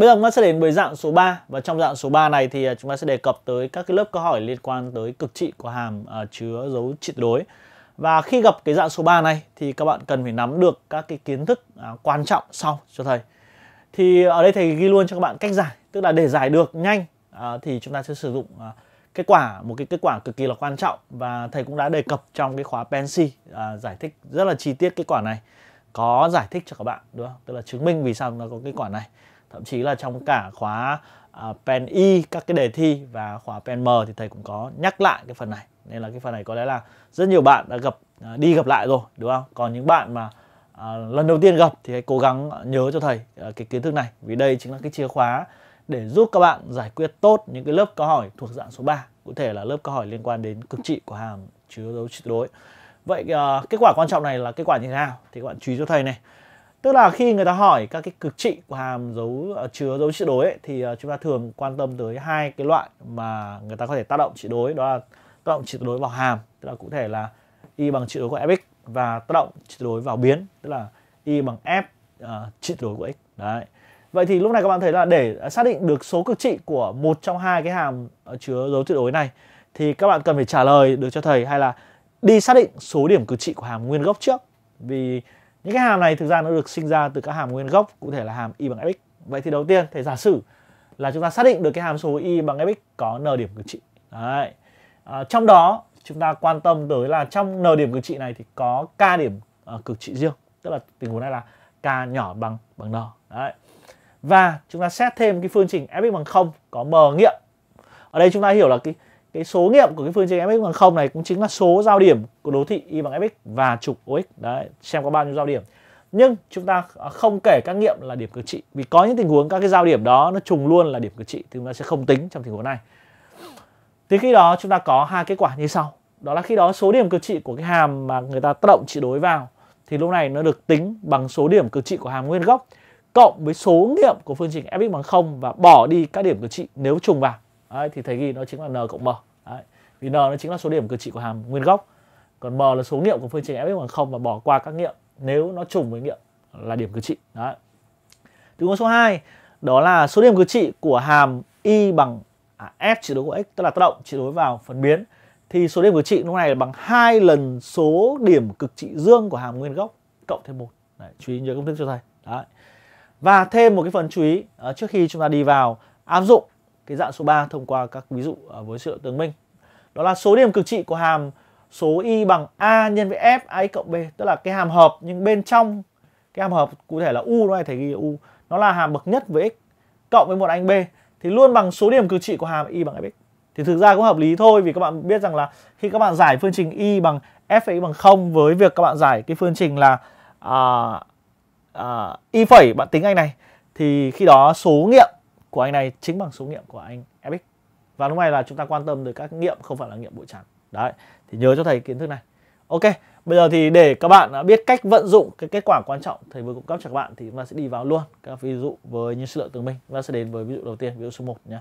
Bây giờ chúng ta sẽ đến với dạng số 3 và trong dạng số 3 này thì à, chúng ta sẽ đề cập tới các cái lớp câu hỏi liên quan tới cực trị của hàm uh, chứa dấu trị đối. Và khi gặp cái dạng số 3 này thì các bạn cần phải nắm được các cái kiến thức uh, quan trọng sau cho thầy. Thì ở đây thầy ghi luôn cho các bạn cách giải, tức là để giải được nhanh uh, thì chúng ta sẽ sử dụng uh, kết quả một cái kết quả cực kỳ là quan trọng và thầy cũng đã đề cập trong cái khóa Pensi uh, giải thích rất là chi tiết kết quả này có giải thích cho các bạn đúng không tức là chứng minh vì sao nó có kết quả này thậm chí là trong cả khóa uh, pen y e, các cái đề thi và khóa pen m thì thầy cũng có nhắc lại cái phần này nên là cái phần này có lẽ là rất nhiều bạn đã gặp uh, đi gặp lại rồi đúng không còn những bạn mà uh, lần đầu tiên gặp thì hãy cố gắng nhớ cho thầy uh, cái kiến thức này vì đây chính là cái chìa khóa để giúp các bạn giải quyết tốt những cái lớp câu hỏi thuộc dạng số 3 cụ thể là lớp câu hỏi liên quan đến cực trị của hàm chứa dấu trị đối Vậy uh, kết quả quan trọng này là kết quả như thế nào? Thì các bạn chú ý cho thầy này. Tức là khi người ta hỏi các cái cực trị của hàm dấu uh, chứa dấu chữ đối ấy, thì uh, chúng ta thường quan tâm tới hai cái loại mà người ta có thể tác động chữ đối đó là tác động chữ đối vào hàm, tức là cụ thể là y bằng chữ đối của fx và tác động chữ đối vào biến, tức là y bằng f uh, chữ đối của x. Đấy. Vậy thì lúc này các bạn thấy là để xác định được số cực trị của một trong hai cái hàm chứa dấu tuyệt đối này thì các bạn cần phải trả lời được cho thầy hay là đi xác định số điểm cực trị của hàm nguyên gốc trước vì những cái hàm này thực ra nó được sinh ra từ các hàm nguyên gốc cụ thể là hàm y bằng fx vậy thì đầu tiên thầy giả sử là chúng ta xác định được cái hàm số y bằng fx có n điểm cực trị đấy à, trong đó chúng ta quan tâm tới là trong n điểm cực trị này thì có k điểm uh, cực trị riêng tức là tình huống này là k nhỏ bằng bằng n đấy và chúng ta xét thêm cái phương trình fx bằng không có m nghiệm ở đây chúng ta hiểu là cái cái số nghiệm của cái phương trình fx bằng không này cũng chính là số giao điểm của đồ thị y bằng fx và trục ox đấy xem có bao nhiêu giao điểm nhưng chúng ta không kể các nghiệm là điểm cực trị vì có những tình huống các cái giao điểm đó nó trùng luôn là điểm cực trị thì chúng ta sẽ không tính trong tình huống này thì khi đó chúng ta có hai kết quả như sau đó là khi đó số điểm cực trị của cái hàm mà người ta tác động trị đối vào thì lúc này nó được tính bằng số điểm cực trị của hàm nguyên gốc cộng với số nghiệm của phương trình fx bằng không và bỏ đi các điểm cực trị nếu trùng vào đấy, thì thầy ghi nó chính là n cộng m đấy. vì n nó chính là số điểm cực trị của hàm nguyên góc còn m là số nghiệm của phương trình f bằng không và bỏ qua các nghiệm nếu nó trùng với nghiệm là điểm cực trị đấy tình huống số 2 đó là số điểm cực trị của hàm y bằng à, f chỉ đối của x tức là tác động chỉ đối vào phần biến thì số điểm cực trị lúc này là bằng hai lần số điểm cực trị dương của hàm nguyên gốc cộng thêm một chú ý nhớ công thức cho thầy. Đấy. Và thêm một cái phần chú ý ờ, trước khi chúng ta đi vào áp dụng cái dạng số 3 thông qua các ví dụ à, với sự tương minh. Đó là số điểm cực trị của hàm số y bằng a nhân với f ax cộng b, tức là cái hàm hợp nhưng bên trong cái hàm hợp cụ thể là u nó này thầy ghi u, nó là hàm bậc nhất với x cộng với một anh b thì luôn bằng số điểm cực trị của hàm y bằng fx. Thì thực ra cũng hợp lý thôi vì các bạn biết rằng là khi các bạn giải phương trình y bằng f bằng 0 với việc các bạn giải cái phương trình là à, à, y phẩy bạn tính anh này thì khi đó số nghiệm của anh này chính bằng số nghiệm của anh Epic. Và lúc này là chúng ta quan tâm tới các nghiệm không phải là nghiệm bụi trắng. Đấy, thì nhớ cho thầy kiến thức này. Ok, bây giờ thì để các bạn biết cách vận dụng cái kết quả quan trọng thầy vừa cung cấp cho các bạn thì chúng ta sẽ đi vào luôn các ví dụ với những sự lượng tương minh. Chúng ta sẽ đến với ví dụ đầu tiên, ví dụ số 1 nhé.